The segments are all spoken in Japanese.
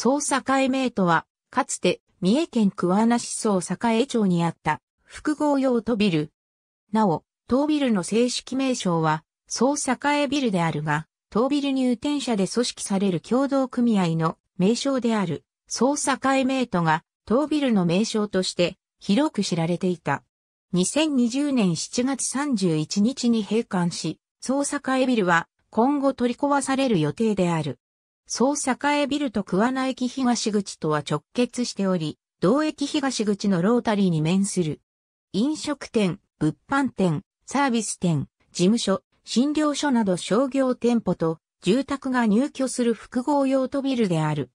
総栄名とは、かつて三重県桑名市総栄町にあった複合用都ビル。なお、当ビルの正式名称は、総栄ビルであるが、当ビル入店者で組織される共同組合の名称である、総栄名とが、当ビルの名称として広く知られていた。2020年7月31日に閉館し、総栄ビルは今後取り壊される予定である。総栄ビルと桑名駅東口とは直結しており、同駅東口のロータリーに面する。飲食店、物販店、サービス店、事務所、診療所など商業店舗と住宅が入居する複合用途ビルである。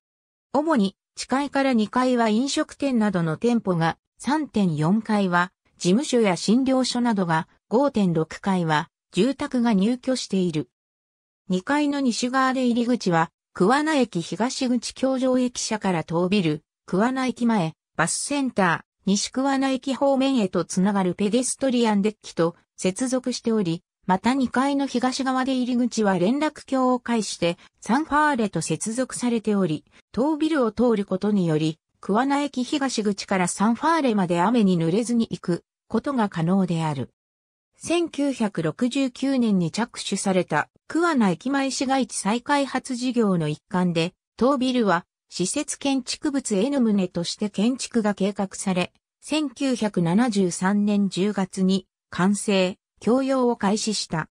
主に地階から2階は飲食店などの店舗が、3.4階は事務所や診療所などが、5.6階は住宅が入居している。2階の西側で入り口は桑名駅東口京上駅舎から東ビル、桑名駅前、バスセンター、西桑名駅方面へとつながるペデストリアンデッキと接続しており、また2階の東側で入り口は連絡橋を介してサンファーレと接続されており、東ビルを通ることにより、桑名駅東口からサンファーレまで雨に濡れずに行くことが可能である。1969年に着手された桑名駅前市街地再開発事業の一環で、当ビルは施設建築物 N 棟として建築が計画され、1973年10月に完成、供用を開始した。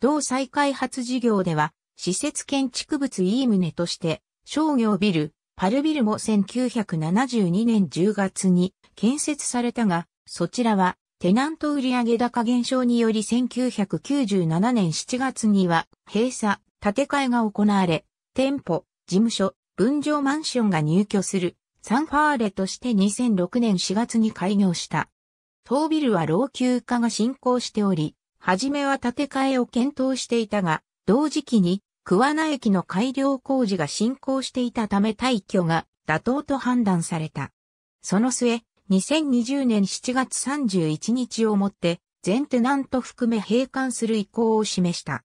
同再開発事業では、施設建築物 E 棟として、商業ビル、パルビルも1972年10月に建設されたが、そちらはテナント売上高減少により1997年7月には閉鎖、建て替えが行われ、店舗、事務所、分譲マンションが入居するサンファーレとして2006年4月に開業した。当ビルは老朽化が進行しており、はじめは建て替えを検討していたが、同時期に桑名駅の改良工事が進行していたため退去が妥当と判断された。その末、2020年7月31日をもって、全テナント含め閉館する意向を示した。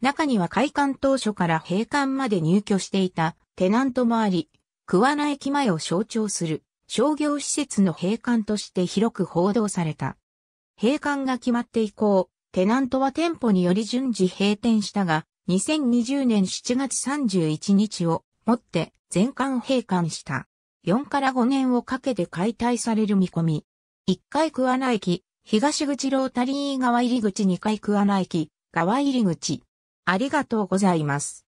中には開館当初から閉館まで入居していたテナントもあり、桑名駅前を象徴する商業施設の閉館として広く報道された。閉館が決まって以降、テナントは店舗により順次閉店したが、2020年7月31日をもって全館閉館した。4から5年をかけて解体される見込み。1階桑名駅、東口ロータリー側入り口2階桑名駅、側入り口。ありがとうございます。